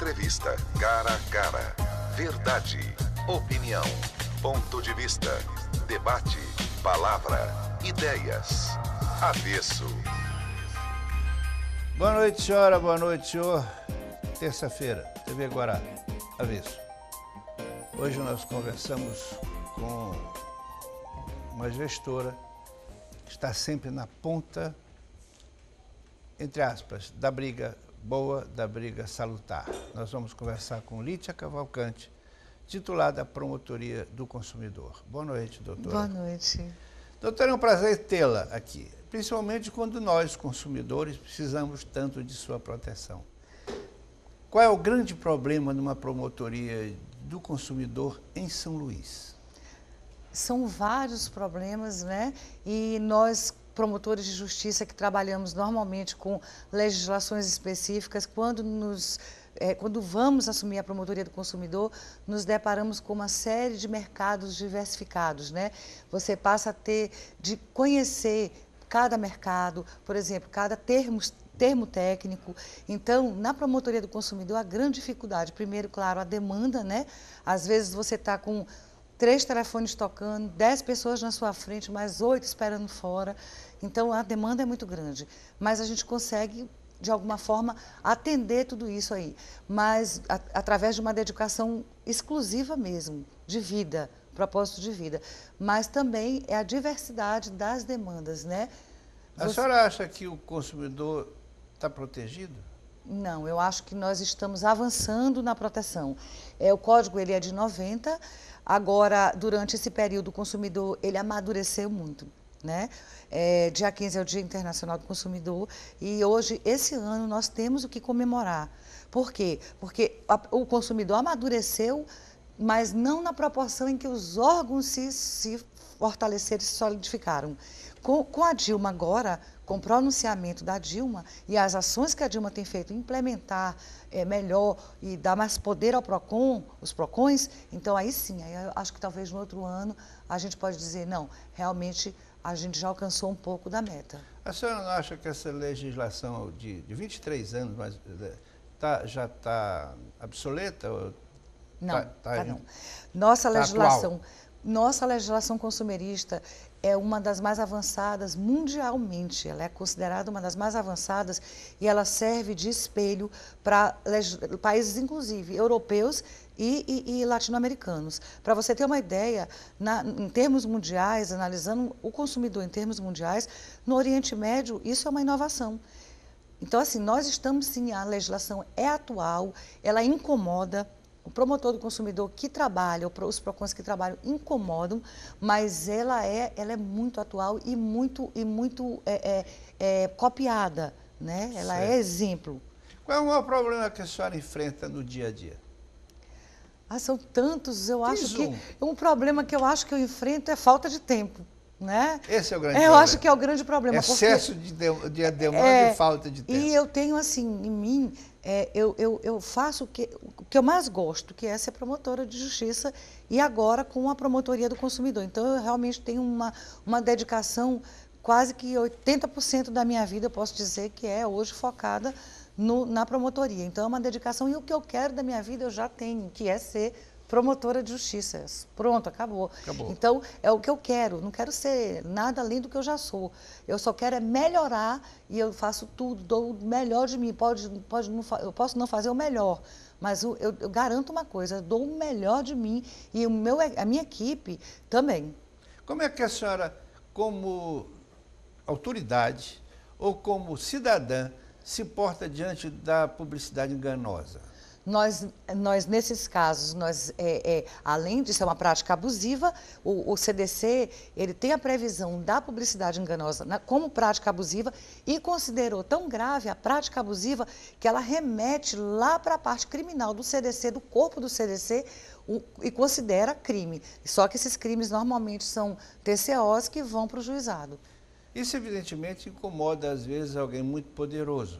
Entrevista cara a cara. Verdade, opinião, ponto de vista, debate, palavra, ideias. Avesso. Boa noite, senhora. Boa noite, senhor. Terça-feira, TV Guará. Avesso. Hoje nós conversamos com uma gestora que está sempre na ponta, entre aspas, da briga boa da briga salutar. Nós vamos conversar com Lítia Cavalcante, titular da Promotoria do Consumidor. Boa noite, doutora. Boa noite. Doutora, é um prazer tê-la aqui, principalmente quando nós, consumidores, precisamos tanto de sua proteção. Qual é o grande problema numa promotoria do consumidor em São Luís? São vários problemas, né? E nós promotores de justiça que trabalhamos normalmente com legislações específicas, quando nos é, quando vamos assumir a promotoria do consumidor, nos deparamos com uma série de mercados diversificados, né? Você passa a ter de conhecer cada mercado, por exemplo, cada termo, termo técnico. Então, na promotoria do consumidor, a grande dificuldade, primeiro, claro, a demanda, né? Às vezes você está com três telefones tocando, dez pessoas na sua frente, mais oito esperando fora. Então a demanda é muito grande, mas a gente consegue de alguma forma atender tudo isso aí, mas a, através de uma dedicação exclusiva mesmo, de vida, propósito de vida, mas também é a diversidade das demandas, né? Você... A senhora acha que o consumidor está protegido? Não, eu acho que nós estamos avançando na proteção. É, o código ele é de 90, Agora, durante esse período, o consumidor ele amadureceu muito. Né? É, dia 15 é o Dia Internacional do Consumidor e hoje, esse ano, nós temos o que comemorar. Por quê? Porque a, o consumidor amadureceu, mas não na proporção em que os órgãos se, se fortaleceram e se solidificaram. Com, com a Dilma agora, com o pronunciamento da Dilma e as ações que a Dilma tem feito implementar é, melhor e dar mais poder ao PROCON, os PROCONs, então aí sim, aí acho que talvez no outro ano a gente pode dizer, não, realmente a gente já alcançou um pouco da meta. A senhora não acha que essa legislação de, de 23 anos mas, eh, tá, já está obsoleta? Não, está tá, tá, tá não. Nossa tá legislação, atual. nossa legislação consumerista é uma das mais avançadas mundialmente. Ela é considerada uma das mais avançadas e ela serve de espelho para países, inclusive europeus e, e, e latino-americanos. Para você ter uma ideia, na, em termos mundiais, analisando o consumidor em termos mundiais, no Oriente Médio isso é uma inovação. Então, assim, nós estamos sim, a legislação é atual, ela incomoda, o promotor do consumidor que trabalha, os PROCONs que trabalham incomodam, mas ela é, ela é muito atual e muito, e muito é, é, é, copiada, né? Ela é certo. é exemplo. Qual é o maior problema que a senhora enfrenta no dia a dia? Ah, são tantos, eu Diz acho um. que... Um problema que eu acho que eu enfrento é falta de tempo. Né? Esse é o grande eu problema. Eu acho que é o grande problema. Excesso de, de, de demanda é, e falta de tempo. E eu tenho, assim, em mim, é, eu, eu, eu, faço o que, o que eu mais gosto, que é ser promotora de justiça e agora com a promotoria do consumidor. Então, eu realmente tenho uma, uma dedicação quase que 80% da minha vida, eu posso dizer que é hoje focada no, na promotoria. Então, é uma dedicação e o que eu quero da minha vida eu já tenho, que é ser promotora de justiça. Pronto, acabou. acabou. Então, é o que eu quero. Não quero ser nada além do que eu já sou. Eu só quero é melhorar e eu faço tudo, dou o melhor de mim. Pode, pode não, eu posso não fazer o melhor, mas eu, eu, eu garanto uma coisa, dou o melhor de mim e o meu, a minha equipe também. Como é que a senhora, como autoridade ou como cidadã, se porta diante da publicidade enganosa? nós, nós nesses casos, nós, é, é, além de ser uma prática abusiva, o, o, CDC ele tem a previsão da publicidade enganosa na, como prática abusiva e considerou tão grave a prática abusiva que ela remete lá para a parte criminal do CDC, do corpo do CDC, o, e considera crime. Só que esses crimes normalmente são TCOs que vão para o juizado. Isso, evidentemente, incomoda, às vezes, alguém muito poderoso.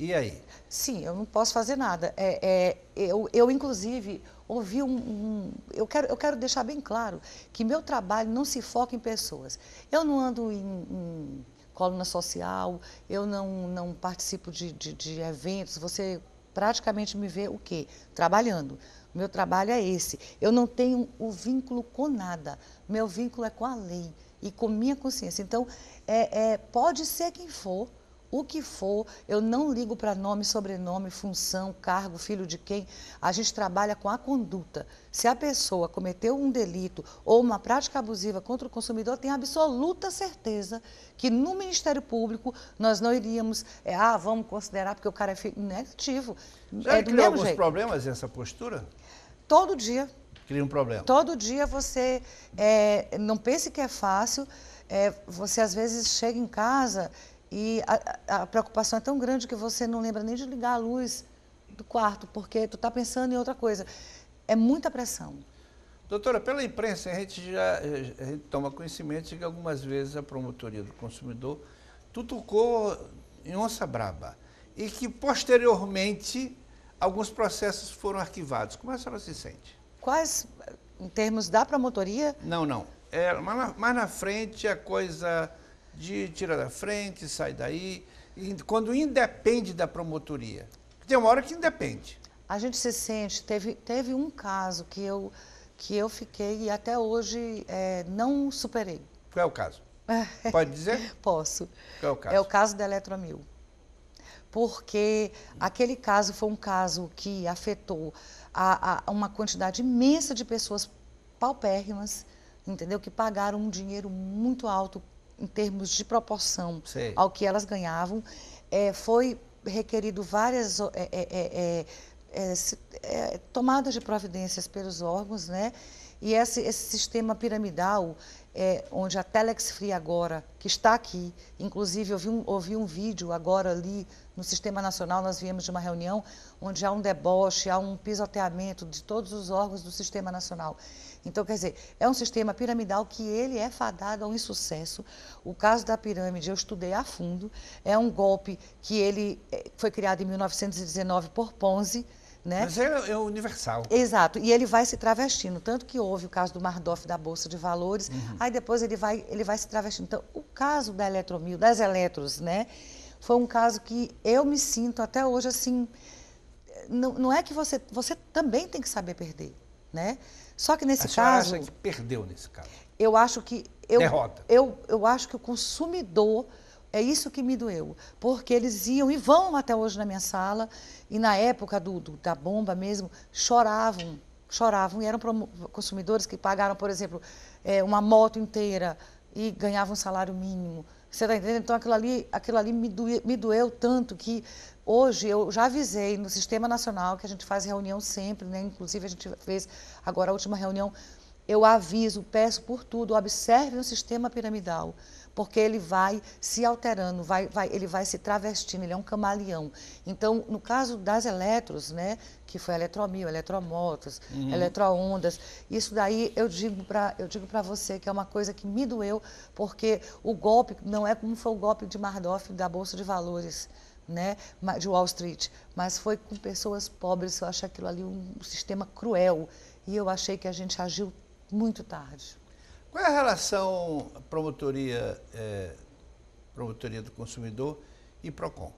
E aí? Sim, eu não posso fazer nada. É, é, eu, eu, inclusive, ouvi um. um eu, quero, eu quero deixar bem claro que meu trabalho não se foca em pessoas. Eu não ando em, em coluna social, eu não, não participo de, de, de eventos. Você praticamente me vê o quê? Trabalhando. Meu trabalho é esse. Eu não tenho o vínculo com nada. Meu vínculo é com a lei e com minha consciência. Então, é, é pode ser quem for, o que for, eu não ligo para nome, sobrenome, função, cargo, filho de quem. A gente trabalha com a conduta. Se a pessoa cometeu um delito ou uma prática abusiva contra o consumidor, tem absoluta certeza que no Ministério Público nós não iríamos, é, ah, vamos considerar porque o cara é filho. negativo. Já é, criou alguns jeito. problemas essa postura? Todo dia. Cria um problema. Todo dia você é, não pense que é fácil. É, você às vezes chega em casa e a, a, preocupação é tão grande que você não lembra nem de ligar a luz do quarto, porque tu está pensando em outra coisa. É muita pressão. Doutora, pela imprensa a gente já a gente toma conhecimento de que algumas vezes a promotoria do consumidor tutucou em onça braba e que posteriormente alguns processos foram arquivados. Como é a senhora se sente? Quais, em termos da promotoria? Não, não. É, mais, na, mais na frente a coisa de tira da frente, sai daí, quando independe da promotoria. Tem uma hora que independe. A gente se sente, teve, teve um caso que eu, que eu fiquei e até hoje é, não superei. Qual é o caso? Pode dizer? Posso. Qual é o caso? É o caso da Eletromil. Porque aquele caso foi um caso que afetou a, a uma quantidade imensa de pessoas paupérrimas, entendeu? Que pagaram um dinheiro muito alto em termos de proporção ao que elas ganhavam, é, foi requerido várias é, é, é, é, é tomadas de providências pelos órgãos, né? E esse, esse sistema piramidal, onde a Telex Free agora, que está aqui, inclusive eu vi um, ouvi um vídeo agora ali no Sistema Nacional, nós viemos de uma reunião onde há um deboche, há um pisoteamento de todos os órgãos do Sistema Nacional. Então, quer dizer, é um sistema piramidal que ele é fadado ao insucesso. O caso da pirâmide eu estudei a fundo. É um golpe que ele eh, foi criado em 1919 por Ponzi, né? Mas é, é, universal. Exato. E ele vai se travestindo. Tanto que houve o caso do Mardoff da Bolsa de Valores, uhum. aí depois ele vai, ele vai se travestindo. Então, o caso da Eletromil, das Eletros, né? Foi um caso que eu me sinto até hoje assim. Eh, não, não é que você. Você também tem que saber perder, né? Só que nesse a caso. Você acha que perdeu nesse caso? Eu acho que. Eu, Derrota. Eu, eu acho que o consumidor. É isso que me doeu, porque eles iam e vão até hoje na minha sala, e na época do, do da bomba mesmo, choravam, choravam, e eram consumidores que pagaram, por exemplo, é, uma moto inteira e ganhavam um salário mínimo. Você está entendendo? Então aquilo ali, aquilo ali me, doeu, me doeu tanto que hoje eu já avisei no Sistema Nacional, que a gente faz reunião sempre, né? inclusive a gente fez agora a última reunião, eu aviso, peço por tudo, observe o sistema piramidal porque ele vai se alterando, vai, vai, ele vai se travestindo, ele é um camaleão. Então, no caso das eletros, né, que foi eletromil, eletromotos, uhum. eletroondas, isso daí eu digo para eu digo para você que é uma coisa que me doeu, porque o golpe não é como foi o golpe de Mardoff da bolsa de valores. Né, de Wall Street, mas foi com pessoas pobres. Eu acho aquilo ali um sistema cruel e eu achei que a gente agiu muito tarde. Qual é a relação promotoria, é, promotoria do consumidor e PROCON?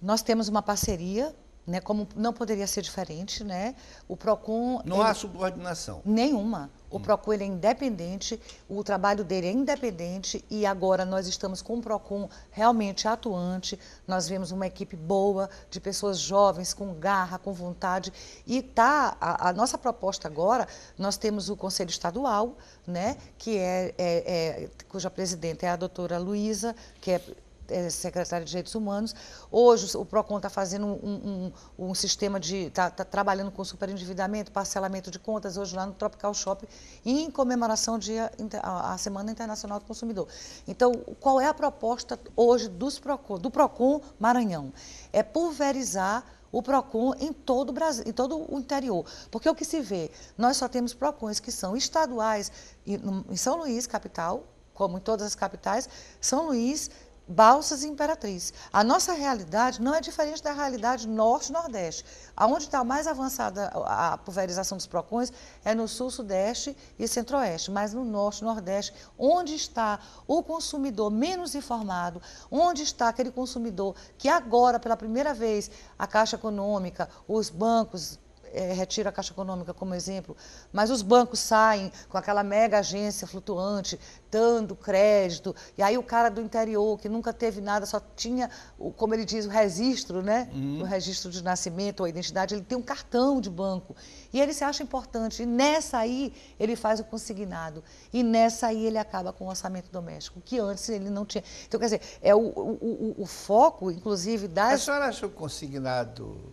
Nós temos uma parceria né? Como não poderia ser diferente, né? O Procon não ele... há subordinação nenhuma. O hum. Procon ele é independente, o trabalho dele é independente e agora nós estamos com o Procon realmente atuante. Nós vemos uma equipe boa de pessoas jovens com garra, com vontade e tá a, a nossa proposta agora. Nós temos o Conselho Estadual, né? Que é, é, é cuja presidente é a doutora Luísa, que é é secretário de Direitos Humanos. Hoje o PROCON está fazendo um, um, um sistema de. está tá trabalhando com superendividamento, parcelamento de contas, hoje lá no Tropical Shop, em comemoração a a Semana Internacional do Consumidor. Então, qual é a proposta hoje dos PROCON, do PROCON Maranhão? É pulverizar o PROCON em todo o Brasil, em todo o interior. Porque o que se vê, nós só temos PROCONs que são estaduais, em São Luís, capital, como em todas as capitais, São Luís, Balsas e Imperatriz. A nossa realidade não é diferente da realidade norte-nordeste. Aonde está mais avançada a pulverização dos PROCONs é no sul, sudeste e centro-oeste, mas no norte, nordeste, onde está o consumidor menos informado, onde está aquele consumidor que agora, pela primeira vez, a Caixa Econômica, os bancos é, retira a Caixa Econômica como exemplo, mas os bancos saem com aquela mega agência flutuante, dando crédito, e aí o cara do interior, que nunca teve nada, só tinha, como ele diz, o registro, né? Uhum. O registro de nascimento ou a identidade, ele tem um cartão de banco. E ele se acha importante. E nessa aí, ele faz o consignado. E nessa aí, ele acaba com o orçamento doméstico, que antes ele não tinha. Então, quer dizer, é o, o, o, o foco, inclusive, das. A senhora acha o consignado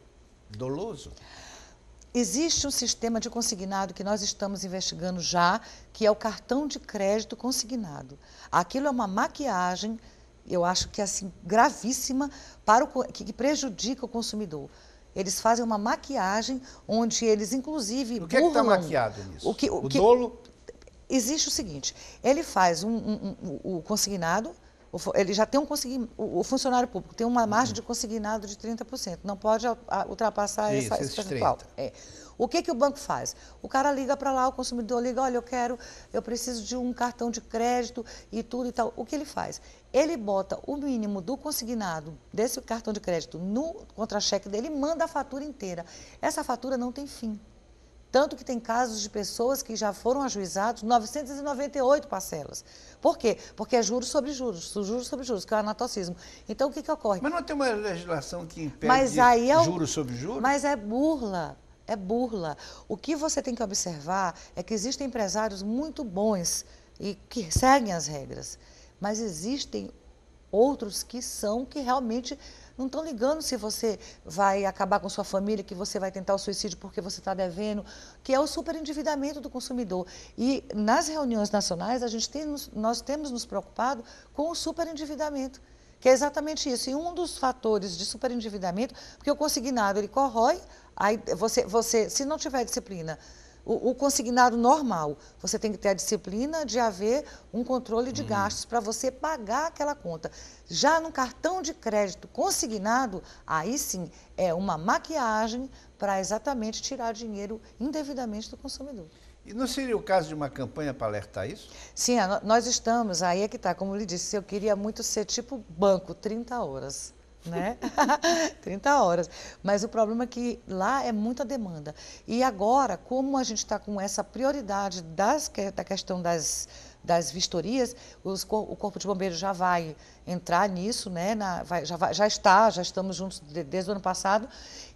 doloso? Existe um sistema de consignado que nós estamos investigando já, que é o cartão de crédito consignado. Aquilo é uma maquiagem, eu acho que assim gravíssima para o que prejudica o consumidor. Eles fazem uma maquiagem onde eles, inclusive, o que é está maquiado nisso? O, que, o, o que... dolo? Existe o seguinte: ele faz um, um, um, o consignado, ele já tem um consegui, o, funcionário público tem uma margem de consignado de 30%, não pode ultrapassar Isso, essa, esse percentual. É. O que, que o banco faz? O cara liga para lá, o consumidor liga, olha, eu quero, eu preciso de um cartão de crédito e tudo e tal. O que ele faz? Ele bota o mínimo do consignado desse cartão de crédito no contra-cheque dele e manda a fatura inteira. Essa fatura não tem fim. Tanto que tem casos de pessoas que já foram ajuizados 998 parcelas. Por quê? Porque é juros sobre juros, juros sobre juros, que é o anatocismo. Então, o que, que ocorre? Mas não tem uma legislação que impede é... juros sobre juros? Mas é burla. É burla. O que você tem que observar é que existem empresários muito bons e que seguem as regras, mas existem outros que são que realmente não estão ligando se você vai acabar com sua família, que você vai tentar o suicídio porque você está devendo, que é o superendividamento do consumidor. E nas reuniões nacionais, a gente tem, nós temos nos preocupado com o superendividamento que é exatamente isso. E um dos fatores de superendividamento, porque o consignado ele corrói, aí você, você se não tiver disciplina, o, o, consignado normal. Você tem que ter a disciplina de haver um controle de uhum. gastos para você pagar aquela conta. Já no cartão de crédito consignado, aí sim é uma maquiagem para exatamente tirar dinheiro indevidamente do consumidor. E não seria o caso de uma campanha para alertar isso? Sim, nós estamos, aí é que está, como lhe disse, eu queria muito ser tipo banco, 30 horas né? 30 horas. Mas o problema é que lá é muita demanda. E agora, como a gente está com essa prioridade das, da questão das, das vistorias, os, o Corpo de Bombeiros já vai entrar nisso, né? Na, vai, já, vai, já, está, já estamos juntos de, desde o ano passado,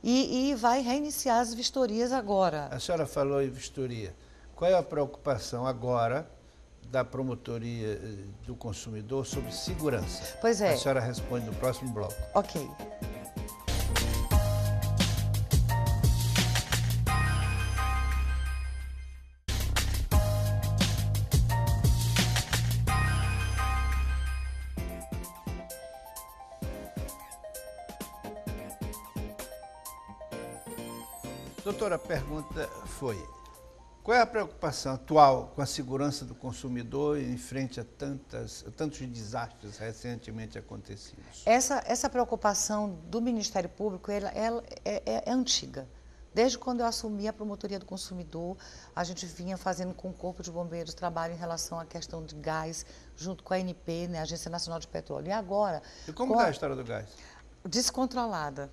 e, e vai reiniciar as vistorias agora. A senhora falou em vistoria. Qual é a preocupação agora da Promotoria eh, do Consumidor sobre segurança. Pois é. A senhora responde no próximo bloco. Ok. Doutora, a pergunta foi: qual é a preocupação atual com a segurança do consumidor em frente a, tantas, a tantos desastres recentemente acontecidos? Essa, essa preocupação do Ministério Público ela, ela é, é, é antiga. Desde quando eu assumi a promotoria do consumidor, a gente vinha fazendo com o Corpo de Bombeiros trabalho em relação à questão de gás, junto com a ANP, né, Agência Nacional de Petróleo. E agora. E como está a história do gás? Descontrolada.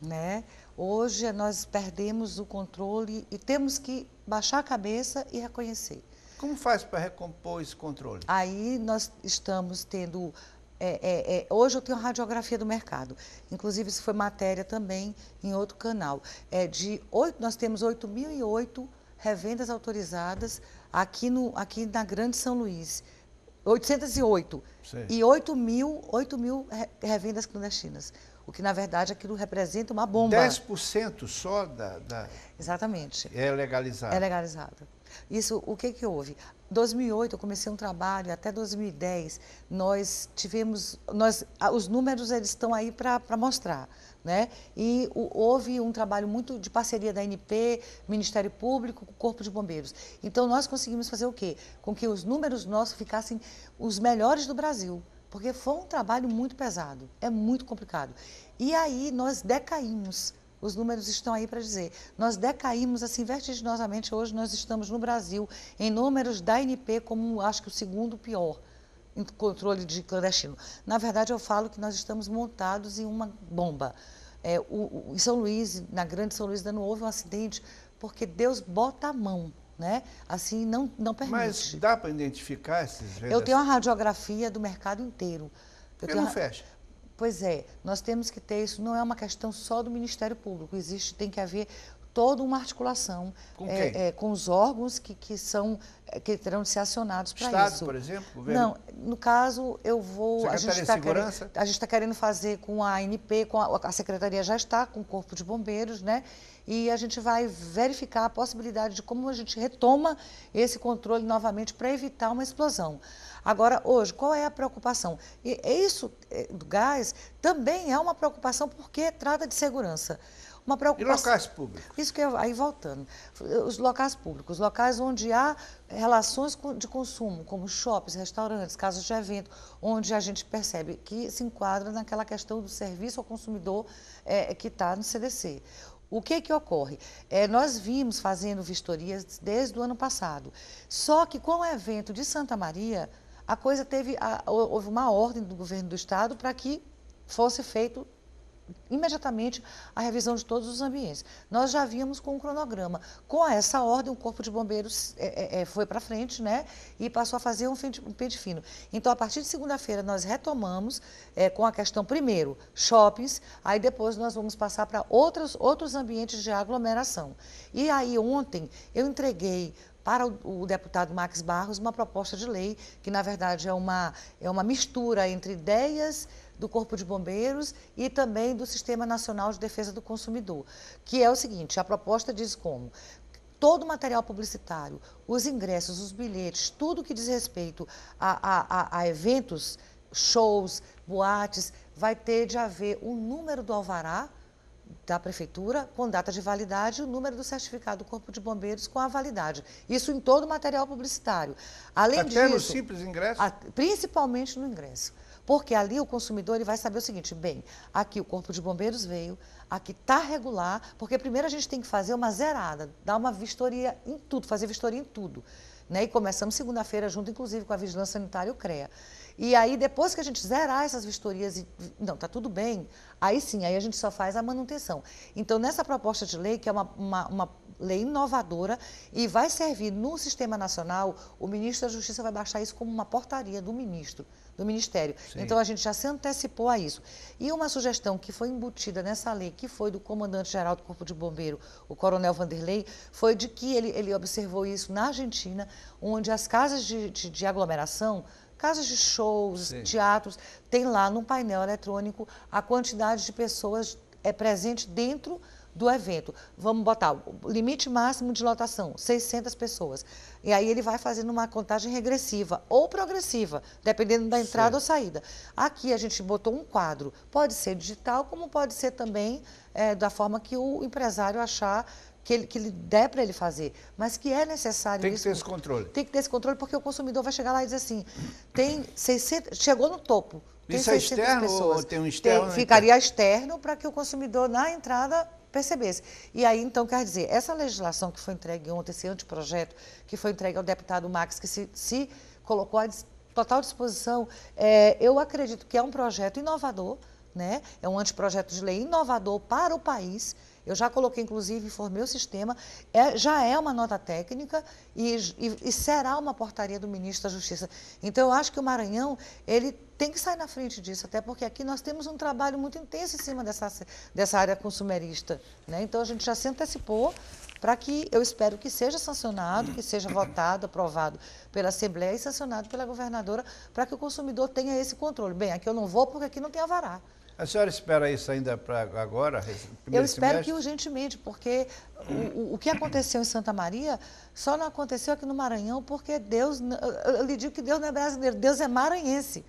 Né? Hoje nós perdemos o controle e temos que baixar a cabeça e reconhecer. Como faz para recompor esse controle? Aí nós estamos tendo. É, é, é, hoje eu tenho radiografia do mercado. Inclusive, isso foi matéria também em outro canal. É de 8, nós temos 8.008 revendas autorizadas aqui, no, aqui na Grande São Luís. 808. Sim. E 8 mil, 8 mil revendas clandestinas o que na verdade aquilo representa uma bomba. 10% só da, da... Exatamente. É legalizado. É legalizado. Isso, o que que houve? 2008 eu comecei um trabalho, até 2010 nós tivemos, nós, os números eles estão aí para mostrar, né? E o, houve um trabalho muito de parceria da NP, Ministério Público, Corpo de Bombeiros. Então nós conseguimos fazer o quê? Com que os números nossos ficassem os melhores do Brasil porque foi um trabalho muito pesado, é muito complicado. E aí nós decaímos. Os números estão aí para dizer. Nós decaímos assim vertiginosamente. Hoje nós estamos no Brasil em números da NP como acho que o segundo pior em controle de clandestino. Na verdade, eu falo que nós estamos montados em uma bomba. É, o, o, em São Luís, na Grande São Luís, ainda não houve um acidente porque Deus bota a mão né? Assim, não, não permite. Mas dá para identificar esses Eu tenho a radiografia do mercado inteiro. Eu não fecha. Pois é, nós temos que ter isso, não é uma questão só do Ministério Público, existe, tem que haver toda uma articulação com, é, é, com os órgãos que, que são é, que terão de ser acionados para isso. Estado, por exemplo? Governo? Não, no caso eu vou Secretaria a gente está querendo, tá querendo, fazer com a ANP, com a, a secretaria já está com o corpo de bombeiros, né? e a gente vai verificar a possibilidade de como a gente retoma esse controle novamente para evitar uma explosão. Agora, hoje, qual é a preocupação? E isso é, do gás também é uma preocupação porque trata de segurança uma preocupação. E locais públicos. Isso que eu, aí voltando. Os locais públicos, locais onde há relações de consumo, como shoppings, restaurantes, casas de evento, onde a gente percebe que se enquadra naquela questão do serviço ao consumidor é, que está no CDC. O que que ocorre? É, nós vimos fazendo vistorias desde o ano passado. Só que com o evento de Santa Maria, a coisa teve, a, houve uma ordem do governo do estado para que fosse feito imediatamente a revisão de todos os ambientes. Nós já havíamos com o um cronograma. Com essa ordem, o Corpo de Bombeiros é, é, é foi para frente né, e passou a fazer um pente fino. Então, a partir de segunda-feira, nós retomamos é, com a questão, primeiro, shoppings, aí depois nós vamos passar para outros, outros ambientes de aglomeração. E aí, ontem, eu entreguei para o, deputado Max Barros uma proposta de lei, que na verdade é uma, é uma mistura entre ideias do Corpo de Bombeiros e também do Sistema Nacional de Defesa do Consumidor, que é o seguinte, a proposta diz como todo o material publicitário, os ingressos, os bilhetes, tudo que diz respeito a, a, a, eventos, shows, boates, vai ter de haver o um número do alvará da prefeitura com data de validade e o número do certificado do Corpo de Bombeiros com a validade. Isso em todo o material publicitário. Além Até disso, no simples ingresso? principalmente no ingresso. Porque ali o consumidor ele vai saber o seguinte: bem, aqui o Corpo de Bombeiros veio, aqui está regular, porque primeiro a gente tem que fazer uma zerada, dar uma vistoria em tudo, fazer vistoria em tudo. Né? E começamos segunda-feira, junto inclusive com a Vigilância Sanitária, o CREA. E aí, depois que a gente zerar essas vistorias e. Não, tá tudo bem, aí sim, aí a gente só faz a manutenção. Então, nessa proposta de lei, que é uma, uma, uma lei inovadora e vai servir no sistema nacional, o ministro da Justiça vai baixar isso como uma portaria do ministro do Ministério. Sim. Então a gente já se antecipou a isso. E uma sugestão que foi embutida nessa lei, que foi do comandante-geral do Corpo de Bombeiro, o coronel Vanderlei, foi de que ele, ele observou isso na Argentina, onde as casas de, de, de aglomeração casas de shows, Sim. teatros, tem lá num painel eletrônico a quantidade de pessoas é presente dentro do evento. Vamos botar o limite máximo de lotação, 600 pessoas. E aí ele vai fazendo uma contagem regressiva ou progressiva, dependendo da entrada certo. ou saída. Aqui a gente botou um quadro, pode ser digital, como pode ser também é, da forma que o empresário achar que ele, que ele der para ele fazer, mas que é necessário Tem que isso. ter esse controle. Tem que ter esse controle, porque o consumidor vai chegar lá e dizer assim, tem 600, chegou no topo, tem isso é externo pessoas. ou tem um externo? Tem, ficaria externo para que o consumidor, na entrada, percebesse. E aí, então, quer dizer, essa legislação que foi entregue ontem, esse anteprojeto que foi entregue ao deputado Max, que se, se colocou à total disposição, é, eu acredito que é um projeto inovador, né? é um anteprojeto de lei inovador para o país eu já coloquei, inclusive, informei o sistema, é, já é uma nota técnica e, e, e, será uma portaria do ministro da Justiça. Então, eu acho que o Maranhão, ele tem que sair na frente disso, até porque aqui nós temos um trabalho muito intenso em cima dessa, dessa área consumerista. Né? Então, a gente já se antecipou para que eu espero que seja sancionado, que seja votado, aprovado pela Assembleia e sancionado pela governadora, para que o consumidor tenha esse controle. Bem, aqui eu não vou porque aqui não tem avará. A senhora espera isso ainda para agora? Eu espero semestre? que urgentemente, porque o, o, que aconteceu em Santa Maria só não aconteceu aqui no Maranhão, porque Deus, eu lhe digo que Deus não é brasileiro, Deus é maranhense.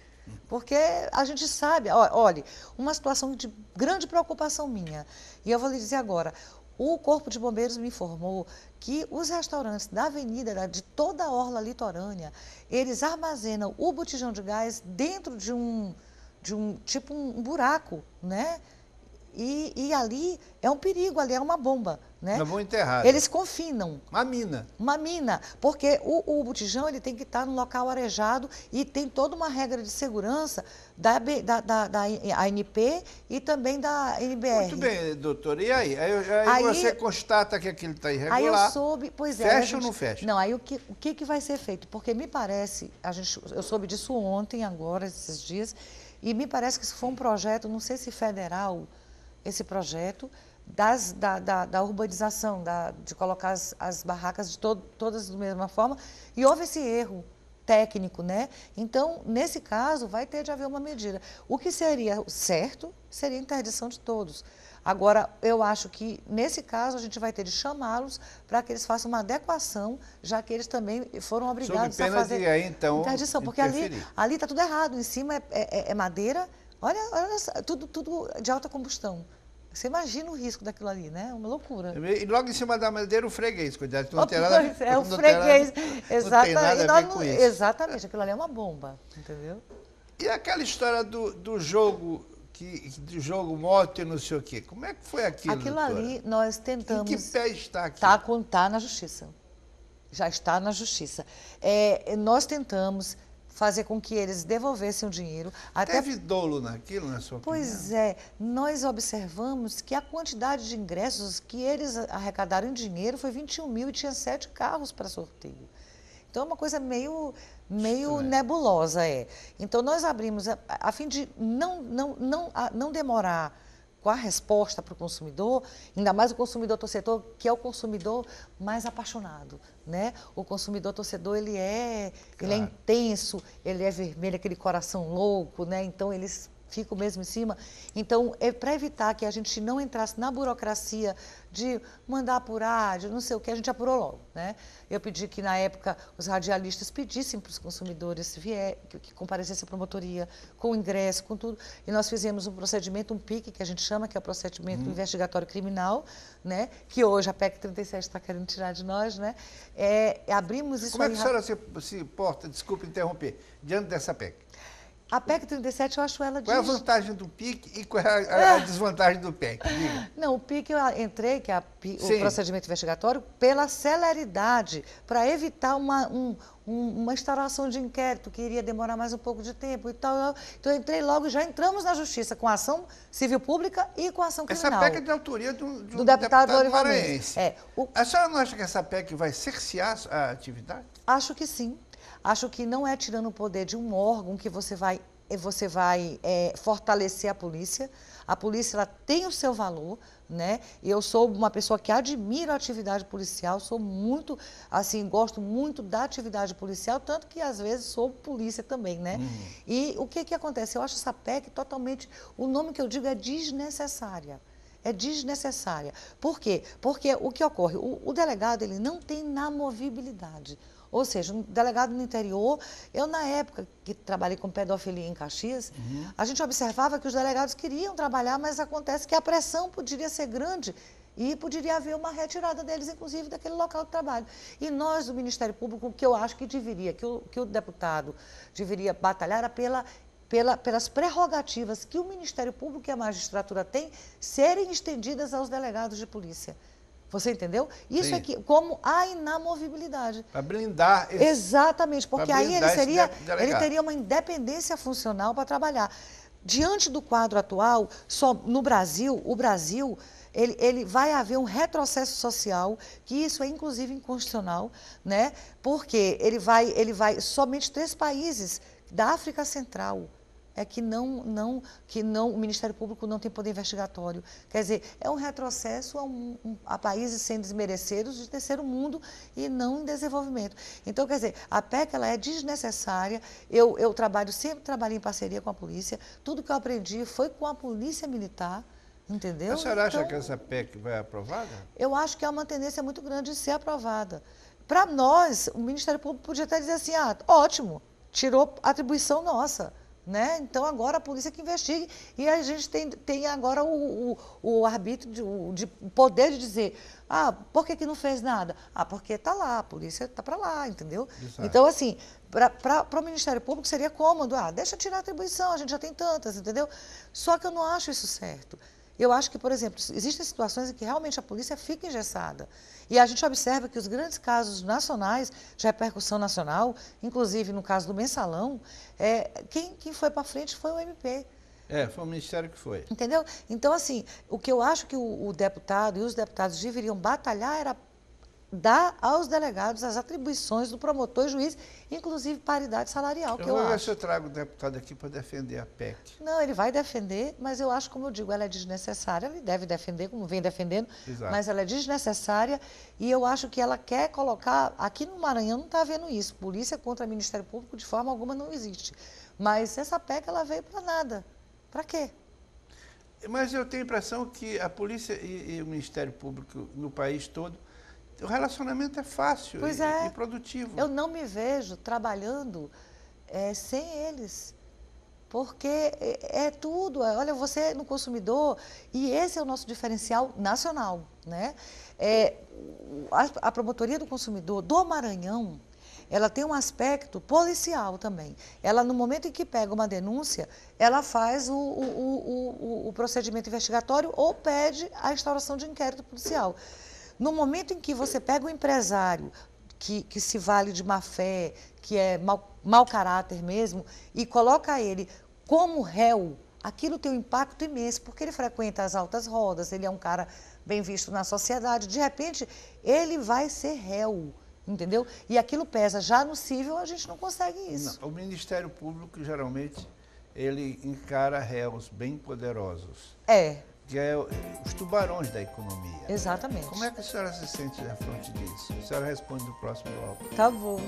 Porque a gente sabe, olha, uma situação de grande preocupação minha. E eu vou lhe dizer agora, o Corpo de Bombeiros me informou que os restaurantes da avenida, de toda a orla litorânea, eles armazenam o botijão de gás dentro de um de um tipo um buraco, né? E, e, ali é um perigo, ali é uma bomba. Né? Já vão enterrar. Eles confinam. Uma mina. Uma mina. Porque o, o botijão ele tem que estar no local arejado e tem toda uma regra de segurança da, da, da, da ANP e também da NBR. Muito bem, doutor. E aí? Aí, aí, aí você constata que aquilo está irregular. Aí eu soube, pois é. Fecha gente, ou não fecha? Não, aí o que, o que, que vai ser feito? Porque me parece, a gente, eu soube disso ontem, agora, esses dias, e me parece que isso foi um projeto, não sei se federal, esse projeto das, da, da, da, urbanização, da, de colocar as, as barracas de todo, todas da mesma forma. E houve esse erro técnico, né? Então, nesse caso, vai ter de haver uma medida. O que seria certo seria a interdição de todos. Agora, eu acho que nesse caso a gente vai ter de chamá-los para que eles façam uma adequação, já que eles também foram obrigados a fazer de, aí, então, interdição, porque interferir. ali está tudo errado. Em cima é, é, é, é madeira, olha, olha tudo, tudo de alta combustão. Você imagina o risco daquilo ali, né? É uma loucura. E logo em cima da madeira o freguês, cuidado, não oh, tem nada É, o freguês. Exatamente. exatamente, aquilo ali é uma bomba, entendeu? E aquela história do, do jogo que, que jogo morto e não sei o quê. Como é que foi aquilo? Aquilo doutora? ali nós tentamos. Em que pé está aqui? Está contar tá na justiça. Já está na justiça. É, nós tentamos fazer com que eles devolvessem o dinheiro. Até... Teve dolo naquilo, na sua opinião? Pois é, nós observamos que a quantidade de ingressos que eles arrecadaram em dinheiro foi 21 mil e tinha sete carros para sorteio. Então, é uma coisa meio, meio nebulosa, é. Então, nós abrimos, a, a fim de não, não, não, a, não demorar com a resposta para o consumidor, ainda mais o consumidor torcedor, que é o consumidor mais apaixonado, né? O consumidor torcedor, ele é, claro. ele é intenso, ele é vermelho, aquele coração louco, né? Então, eles fico mesmo em cima. Então, é para evitar que a gente não entrasse na burocracia de mandar apurar, de não sei o que, a gente apurou logo. Né? Eu pedi que, na época, os radialistas pedissem para os consumidores vier, que, que comparecesse à promotoria, com ingresso, com tudo. E nós fizemos um procedimento, um PIC, que a gente chama, que é o procedimento hum. investigatório criminal, né? que hoje a PEC 37 está querendo tirar de nós. Né? É, abrimos isso Como é que a senhora se, se porta, desculpe interromper, diante dessa PEC? A PEC 37, eu acho ela de... Qual é a vantagem do PIC e qual é a, a é. desvantagem do PEC? Diga. Não, o PIC eu entrei, que é a, o Sim. procedimento investigatório, pela celeridade, para evitar uma, um, uma instalação de inquérito que iria demorar mais um pouco de tempo e tal. Então eu entrei logo e já entramos na justiça com a ação civil pública e com a ação criminal. Essa PEC é de autoria do, do, do deputado, deputado maranhense. É, o... A senhora não acha que essa PEC vai cercear a atividade? Acho que sim. Acho que não é tirando o poder de um órgão que você vai, eh, você vai é, fortalecer a polícia. A polícia ela tem o seu valor, né? Eu sou uma pessoa que admira a atividade policial, sou muito, assim, gosto muito da atividade policial, tanto que às vezes sou polícia também, né? Uhum. E o que que acontece? Eu acho essa PEC totalmente, o nome que eu digo é desnecessária. É desnecessária. Por quê? Porque o que ocorre? O, o delegado ele não tem movibilidade. Ou seja, um delegado no interior, eu na época que trabalhei com pedofilia em Caxias, uhum. a gente observava que os delegados queriam trabalhar, mas acontece que a pressão poderia ser grande e poderia haver uma retirada deles, inclusive, daquele local de trabalho. E nós, do Ministério Público, o que eu acho que deveria, que o, que o deputado deveria batalhar era é pela pela, pelas prerrogativas que o Ministério Público e a magistratura têm serem estendidas aos delegados de polícia. Você entendeu? Isso é que, como a inamovibilidade. Para blindar esse, Exatamente, porque aí ele, seria, ele teria uma independência funcional para trabalhar. Diante do quadro atual, só no Brasil, o Brasil. Ele, ele, vai haver um retrocesso social, que isso é inclusive inconstitucional, né? porque ele vai, ele vai somente três países da África Central, é que não, não, que não, o Ministério Público não tem poder investigatório. Quer dizer, é um retrocesso a, um, a países sem desmerecedos de terceiro mundo e não em desenvolvimento. Então, quer dizer, a PEC ela é desnecessária. Eu, eu trabalho, sempre trabalhei em parceria com a polícia. Tudo que eu aprendi foi com a polícia militar. Entendeu? A senhora acha então, que essa PEC vai aprovada? Eu acho que há é uma tendência muito grande de ser aprovada. Para nós, o Ministério Público podia até dizer assim: ah, ótimo, tirou atribuição nossa né? Então agora a polícia que investigue e a gente tem, tem agora o, o, o arbítrio de, o de poder de dizer, ah, por que, que não fez nada? Ah, porque está lá, a polícia está para lá, entendeu? Exato. Então, assim, para o Ministério Público seria cômodo, ah, deixa tirar a atribuição, a gente já tem tantas, entendeu? Só que eu não acho isso certo. Eu acho que, por exemplo, existem situações em que realmente a polícia fica engessada. E a gente observa que os grandes casos nacionais, de repercussão nacional, inclusive no caso do mensalão, é, quem, quem foi para frente foi o MP. É, foi o ministério que foi. Entendeu? Então, assim, o que eu acho que o, o deputado e os deputados deveriam batalhar era dá aos delegados as atribuições do promotor e juiz, inclusive paridade salarial, que eu, eu acho. Eu trago o deputado aqui para defender a PEC. Não, ele vai defender, mas eu acho, como eu digo, ela é desnecessária, ele deve defender, como vem defendendo, Exato. mas ela é desnecessária e eu acho que ela quer colocar, aqui no Maranhão não está havendo isso, polícia contra Ministério Público de forma alguma não existe, mas essa PEC ela veio para nada, para quê? Mas eu tenho a impressão que a polícia e, e o Ministério Público no país todo o relacionamento é fácil pois e, é. e produtivo. Eu não me vejo trabalhando é, sem eles. Porque é, é tudo. É, olha, você é no consumidor, e esse é o nosso diferencial nacional. Né? A, a, Promotoria do Consumidor do Maranhão, ela tem um aspecto policial também. Ela, no momento em que pega uma denúncia, ela faz o, o, o, o procedimento investigatório ou pede a instauração de inquérito policial. No momento em que você pega o um empresário que, que se vale de má fé, que é mau, mau caráter mesmo, e coloca ele como réu, aquilo tem um impacto imenso, porque ele frequenta as altas rodas, ele é um cara bem visto na sociedade, de repente ele vai ser réu. Entendeu? E aquilo pesa. Já no civil, a gente não consegue isso. Não, o Ministério Público, geralmente, ele encara réus bem poderosos. É que é os tubarões da economia. Né? Exatamente. Como é que a senhora se sente à frente disso? A senhora responde no próximo bloco. Tá bom.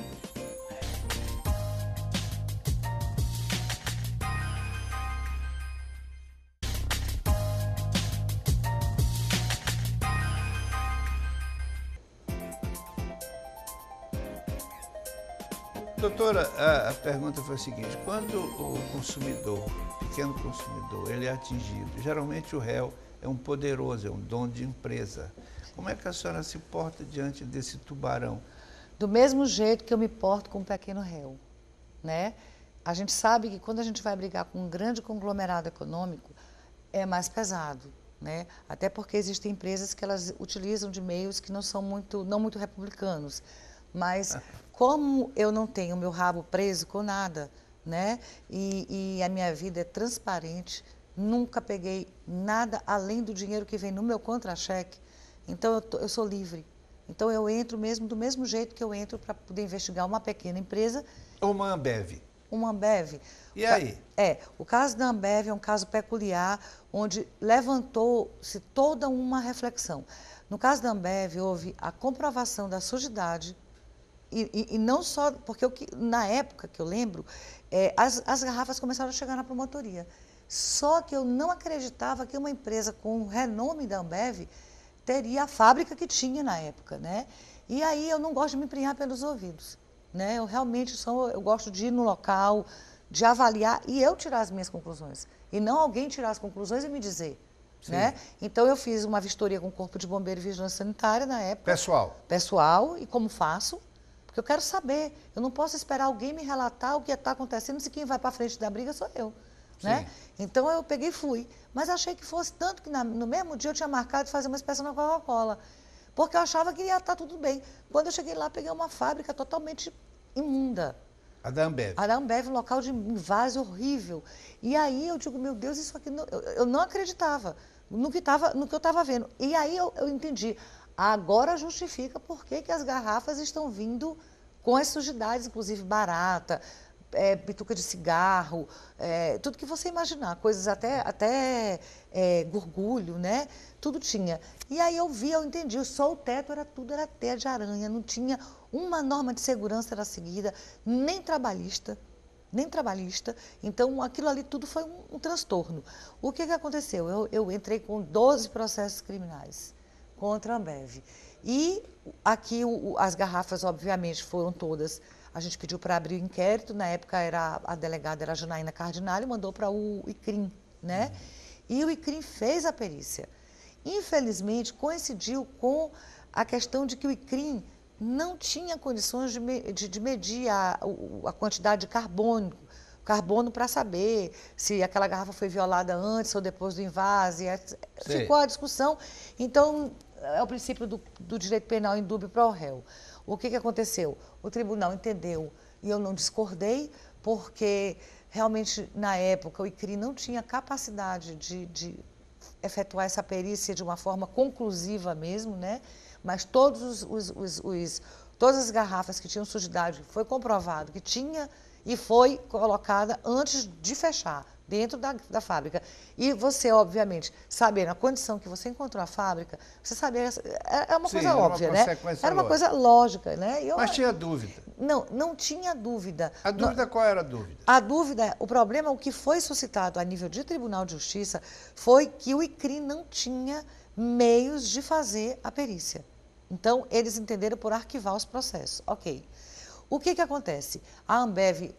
Doutora, a, a, pergunta foi a seguinte: quando o consumidor, pequeno consumidor, ele é atingido, geralmente o réu é um poderoso, é um dono de empresa. Como é que a senhora se porta diante desse tubarão? Do mesmo jeito que eu me porto com um pequeno réu, né? A gente sabe que quando a gente vai brigar com um grande conglomerado econômico, é mais pesado, né? Até porque existem empresas que elas utilizam de meios que não são muito, não muito republicanos mas como eu não tenho meu rabo preso com nada, né? E, e a minha vida é transparente, nunca peguei nada além do dinheiro que vem no meu contra-cheque. Então eu, tô, eu sou livre. Então eu entro mesmo do mesmo jeito que eu entro para poder investigar uma pequena empresa. Uma Ambev. Uma Ambev. E aí? É, o caso da Ambev é um caso peculiar, onde levantou-se toda uma reflexão. No caso da Ambev, houve a comprovação da sujidade e, e, não só, porque na época que eu lembro, é, as, as garrafas começaram a chegar na promotoria. Só que eu não acreditava que uma empresa com o renome da Ambev teria a fábrica que tinha na época, né? E aí eu não gosto de me emprenhar pelos ouvidos, né? Eu realmente sou, eu gosto de ir no local, de avaliar e eu tirar as minhas conclusões. E não alguém tirar as conclusões e me dizer, Sim. né? Então eu fiz uma vistoria com o Corpo de Bombeiro e Vigilância Sanitária na época. Pessoal. Pessoal, e como faço, porque eu quero saber. Eu não posso esperar alguém me relatar o que está acontecendo se quem vai para frente da briga sou eu. Né? Então eu peguei e fui. Mas achei que fosse tanto que na, no mesmo dia eu tinha marcado de fazer uma espécie na Coca-Cola. Porque eu achava que ia estar tá tudo bem. Quando eu cheguei lá, peguei uma fábrica totalmente imunda. A da Ambev. A da Ambev, um local de invase horrível. E aí eu digo, meu Deus, isso aqui. Não, eu, eu não acreditava no que, tava, no que eu estava vendo. E aí eu, eu entendi agora justifica por que, que as garrafas estão vindo com as sujidades, inclusive barata, é, bituca de cigarro, é, tudo que você imaginar, coisas até, até é, gorgulho, né? Tudo tinha. E aí eu vi, eu entendi, só o teto era tudo, era teia de aranha, não tinha uma norma de segurança era seguida, nem trabalhista, nem trabalhista. Então aquilo ali tudo foi um, um transtorno. O que, que aconteceu? Eu, eu entrei com 12 processos criminais contra a Ambev. E aqui o, as garrafas, obviamente, foram todas. A gente pediu para abrir o inquérito, na época era a delegada era a Janaína Cardinale, mandou para o ICRIM, né? E o ICRIM fez a perícia. Infelizmente, coincidiu com a questão de que o ICRIM não tinha condições de, de, de medir a, a, quantidade de carbônico, carbono para saber se aquela garrafa foi violada antes ou depois do invase. Ficou a discussão. Então, é o princípio do, do direito penal dúvida para o réu. O que, que aconteceu? O tribunal entendeu e eu não discordei, porque realmente na época o ICRI não tinha capacidade de, de efetuar essa perícia de uma forma conclusiva mesmo, né? Mas todos os, os, os todas as garrafas que tinham sujidade foi comprovado que tinha e foi colocada antes de fechar dentro da, da fábrica. E você, obviamente, sabendo a condição que você encontrou a fábrica, você sabia. É, é, é uma Sim, coisa era óbvia, uma né? Era uma coisa lógica, né? Eu, Mas tinha dúvida. Não, não tinha dúvida. A dúvida, não, qual era a dúvida? A dúvida, o problema, o que foi suscitado a nível de Tribunal de Justiça, foi que o ICRI não tinha meios de fazer a perícia. Então, eles entenderam por arquivar os processos. Ok. O que, que acontece? A Ambev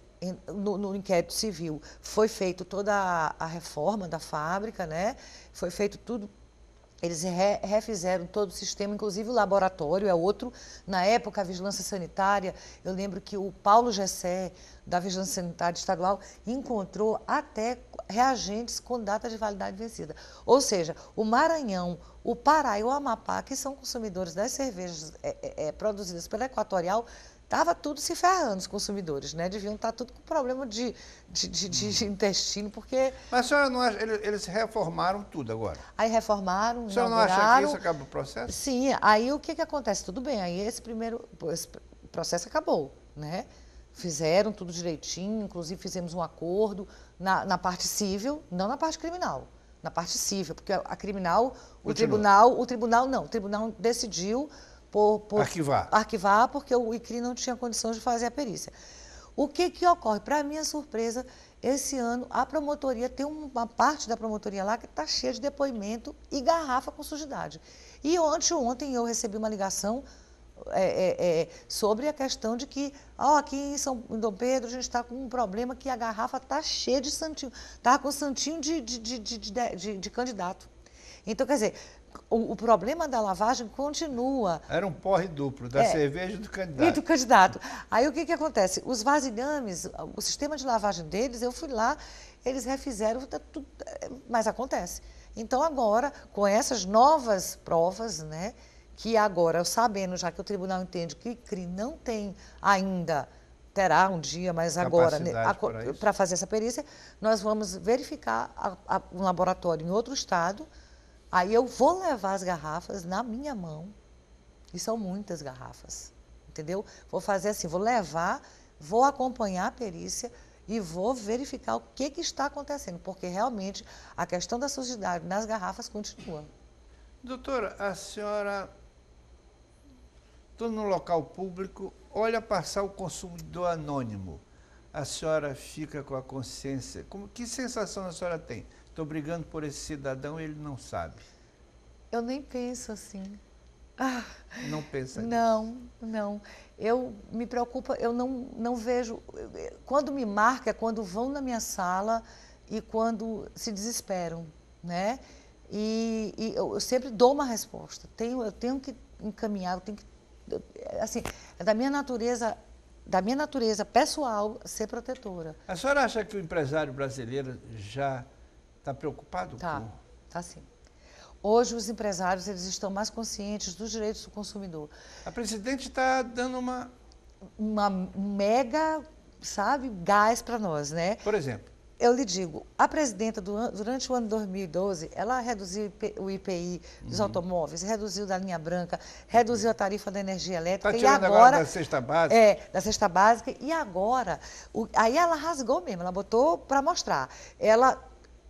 no, no, inquérito civil foi feito toda a, a, reforma da fábrica, né? Foi feito tudo. Eles re, refizeram todo o sistema, inclusive o laboratório, é outro. Na época, a vigilância sanitária, eu lembro que o Paulo Gessé, da Vigilância Sanitária Estadual, encontrou até reagentes com data de validade vencida. Ou seja, o Maranhão, o Pará e o Amapá, que são consumidores das cervejas é, é, é produzidas pela Equatorial, Estava tudo se ferrando, os consumidores, né? Deviam estar tá tudo com problema de, de, de, de hum. intestino, porque... Mas a senhora não acha... Eles, eles reformaram tudo agora? Aí reformaram, A senhora não acha que isso acaba o processo? Sim. Aí o que, que acontece? Tudo bem, aí esse primeiro... Esse processo acabou, né? Fizeram tudo direitinho, inclusive fizemos um acordo na, na parte civil, não na parte criminal na parte civil, porque a criminal, o Continua. tribunal, o tribunal não, o tribunal decidiu por, por arquivar. arquivar, porque o ICRI não tinha condições de fazer a perícia. O que, que ocorre? Para minha surpresa, esse ano a promotoria, tem uma parte da promotoria lá que está cheia de depoimento e garrafa com sujidade. E ontem, ontem eu recebi uma ligação é, é, é, sobre a questão de que ó, aqui em São em Dom Pedro a gente está com um problema que a garrafa está cheia de santinho, está com santinho de de, de, de, de, candidato. Então, quer dizer, o, o, problema da lavagem continua. Era um porre duplo, da é, cerveja e do candidato. E do candidato. Aí o que, que acontece? Os vasilhames, o sistema de lavagem deles, eu fui lá, eles refizeram, tá é, mas acontece. Então agora, com essas novas provas, né, que agora, sabendo já que o tribunal entende que CRI não tem ainda terá um dia, mas agora, né, para fazer essa perícia, nós vamos verificar a, a, um laboratório em outro estado Aí eu vou levar as garrafas na minha mão, e são muitas garrafas, entendeu? Vou fazer assim, vou levar, vou acompanhar a perícia e vou verificar o que, que está acontecendo, porque realmente a questão da sujidade nas garrafas continua. Doutora, a senhora, estou no local público, olha passar o consumidor anônimo. A senhora fica com a consciência. Como, que sensação a senhora tem? estou brigando por esse cidadão e ele não sabe. Eu nem penso assim. Ah, não pensa nisso. Não, não. Eu me preocupa, eu não, não vejo. Quando me marca é quando vão na minha sala e quando se desesperam, né? E, e eu, eu, sempre dou uma resposta. Tenho, eu tenho que encaminhar, eu tenho que. Assim, é da minha natureza, da minha natureza pessoal ser protetora. A senhora acha que o empresário brasileiro já Está preocupado? Tá, com... tá sim. Hoje os empresários eles estão mais conscientes dos direitos do consumidor. A presidente está dando uma uma mega, sabe, gás para nós, né? Por exemplo. Eu lhe digo, a presidenta durante o ano 2012, ela reduziu o IPI dos uhum. automóveis, reduziu da linha branca, reduziu a tarifa da energia elétrica. Está e agora, agora da cesta básica? É, da cesta básica. E agora, o, aí ela rasgou mesmo, ela botou para mostrar. Ela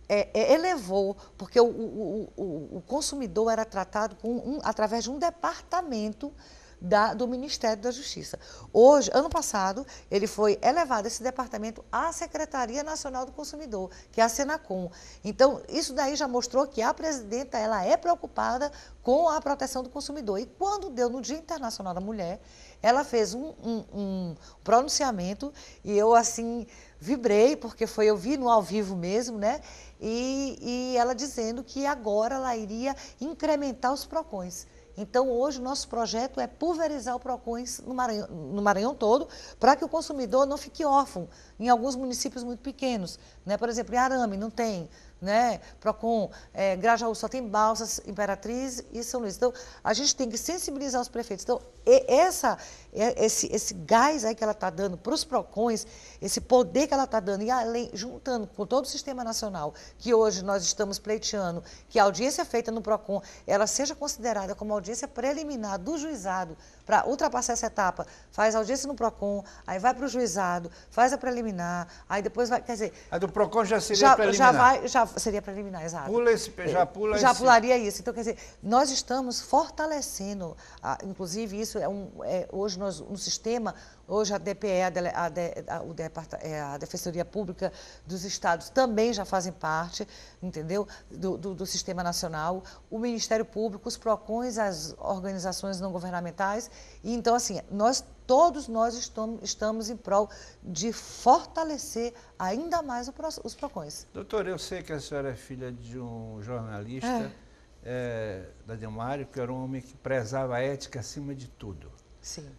é, é, elevou, porque o, o, o, o, consumidor era tratado com um, através de um departamento da, do Ministério da Justiça. Hoje, ano passado, ele foi elevado esse departamento à Secretaria Nacional do Consumidor, que é a Senacom. Então, isso daí já mostrou que a presidenta ela é preocupada com a proteção do consumidor. E quando deu no Dia Internacional da Mulher, ela fez um, um, um pronunciamento e eu, assim, vibrei, porque foi eu vi no ao vivo mesmo, né? E, e ela dizendo que agora ela iria incrementar os PROCONs. Então, hoje, o nosso projeto é pulverizar o PROCONs no Maranhão, no Maranhão todo, para que o consumidor não fique órfão em alguns municípios muito pequenos. Né? Por exemplo, em Arame não tem, né? PROCON, é, Grajaú só tem Balsas, Imperatriz e São Luís. Então, a gente tem que sensibilizar os prefeitos. Então, e essa, esse, esse gás aí que ela está dando para os PROCONs, esse poder que ela está dando, e além, juntando com todo o sistema nacional, que hoje nós estamos pleiteando, que a audiência feita no PROCON, ela seja considerada como audiência preliminar do juizado, para ultrapassar essa etapa, faz audiência no PROCON, aí vai para o juizado, faz a preliminar, aí depois vai, quer dizer... A do PROCON já seria já, preliminar. Já, vai, já seria preliminar, exato. Pula esse, já pula Já esse. pularia isso. Então, quer dizer, nós estamos fortalecendo, ah, inclusive isso isso é um, é, hoje nós, no sistema, hoje a DPE, a, a, a, é, a, Defensoria Pública dos Estados também já fazem parte, entendeu, do, do, do, sistema nacional, o Ministério Público, os PROCONs, as organizações não governamentais. E, então, assim, nós todos nós estamos, estamos em prol de fortalecer ainda mais o, os PROCONs. doutor eu sei que a senhora é filha de um jornalista. É é, da Demário, que era um homem que prezava a ética acima de tudo. Sim.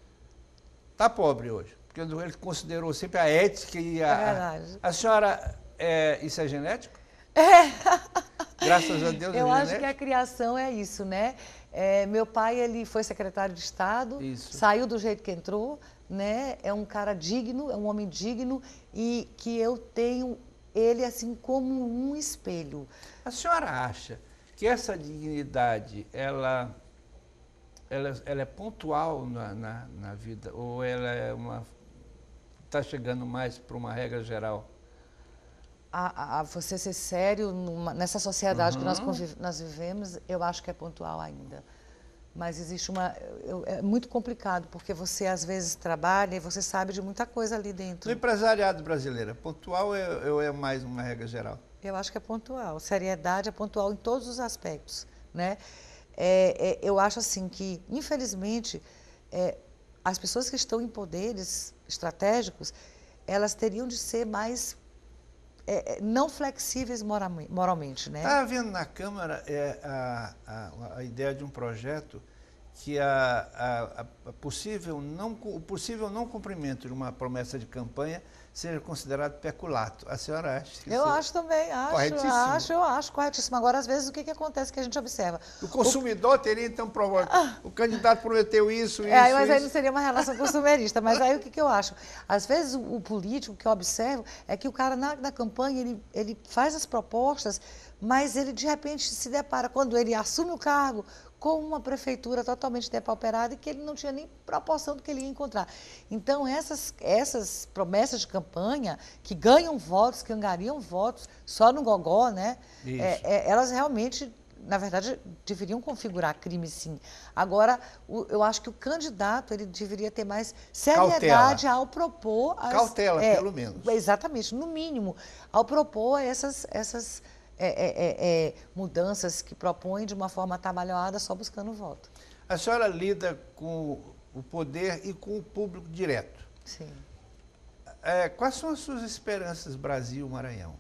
Está pobre hoje, porque ele considerou sempre a ética e a. É verdade. A, senhora, é, isso é genético? É. Graças a Deus. É eu é acho que a criação é isso, né? É, meu pai ele foi secretário de Estado, isso. saiu do jeito que entrou, né? É um cara digno, é um homem digno e que eu tenho ele assim como um espelho. A senhora acha que essa dignidade ela, ela, ela é pontual na, na, na, vida ou ela é uma está chegando mais para uma regra geral? A, a, você ser sério numa, nessa sociedade uhum. que nós, uhum. convive, nós vivemos, eu acho que é pontual ainda. Mas existe uma. Eu, é muito complicado, porque você às vezes trabalha e você sabe de muita coisa ali dentro. No empresariado brasileiro, pontual eu é, é mais uma regra geral? eu acho que é pontual. Seriedade é pontual em todos os aspectos, né? É, é, eu acho assim que, infelizmente, é, as pessoas que estão em poderes estratégicos, elas teriam de ser mais é, é, não flexíveis moralmente, né? Tá havendo vendo na Câmara é, a, a, a ideia de um projeto que a, a, a, possível não, o possível não cumprimento de uma promessa de campanha seja considerado peculato. A senhora acha? Que eu é acho também, acho, corretíssimo. acho, eu acho corretíssimo. Agora, às vezes, o que, que acontece que a gente observa? O consumidor o... teria, então, provado, ah. o candidato prometeu isso, é, isso, é, Mas isso. aí não seria uma relação consumerista, mas aí o que, que eu acho? Às vezes, o, o político, o que eu observo, é que o cara, na, na campanha, ele, ele faz as propostas, mas ele, de repente, se depara, quando ele assume o cargo, com uma prefeitura totalmente depauperada e que ele não tinha nem proporção do que ele ia encontrar. Então, essas, essas promessas de campanha, que ganham votos, que angariam votos, só no gogó, né? É, é, elas realmente, na verdade, deveriam configurar crime, sim. Agora, o, eu acho que o candidato, ele deveria ter mais seriedade Cautela. ao propor... As, Cautela, é, pelo menos. Exatamente, no mínimo, ao propor essas... essas é é, é, é, mudanças que propõe de uma forma trabalhada só buscando voto. A senhora lida com o poder e com o público direto. Sim. É, quais são as suas esperanças Brasil-Maranhão?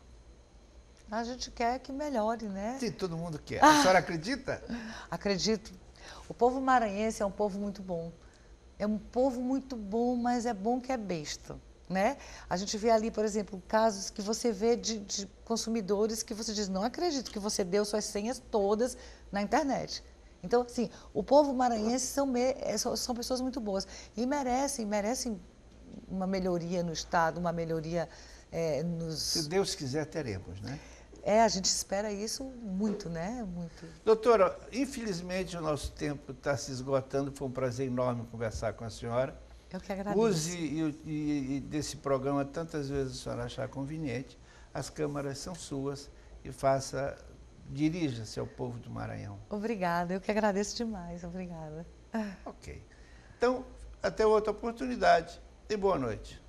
A gente quer que melhore, né? Sim, todo mundo quer. A ah! senhora acredita? Acredito. O povo maranhense é um povo muito bom. É um povo muito bom, mas é bom que é besta. Né? A gente vê ali, por exemplo, casos que você vê de, de consumidores que você diz, não acredito que você deu suas senhas todas na internet. Então, assim, o povo maranhense é, são, são pessoas muito boas e merecem, merecem uma melhoria no Estado, uma melhoria é, nos... Se Deus quiser, teremos, né? É, a gente espera isso muito, né? Muito. Doutora, infelizmente o nosso tempo está se esgotando. Foi um prazer enorme conversar com a senhora. Eu que agradeço. Use e, e, e desse programa tantas vezes a senhora achar conveniente. As câmaras são suas e faça, dirija-se ao povo do Maranhão. Obrigada, eu que agradeço demais. Obrigada. Ok. Então, até outra oportunidade e boa noite.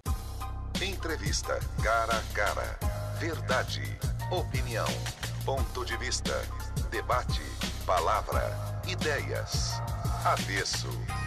Entrevista cara a cara. Verdade, opinião, ponto de vista, debate, palavra, ideias. Avesso.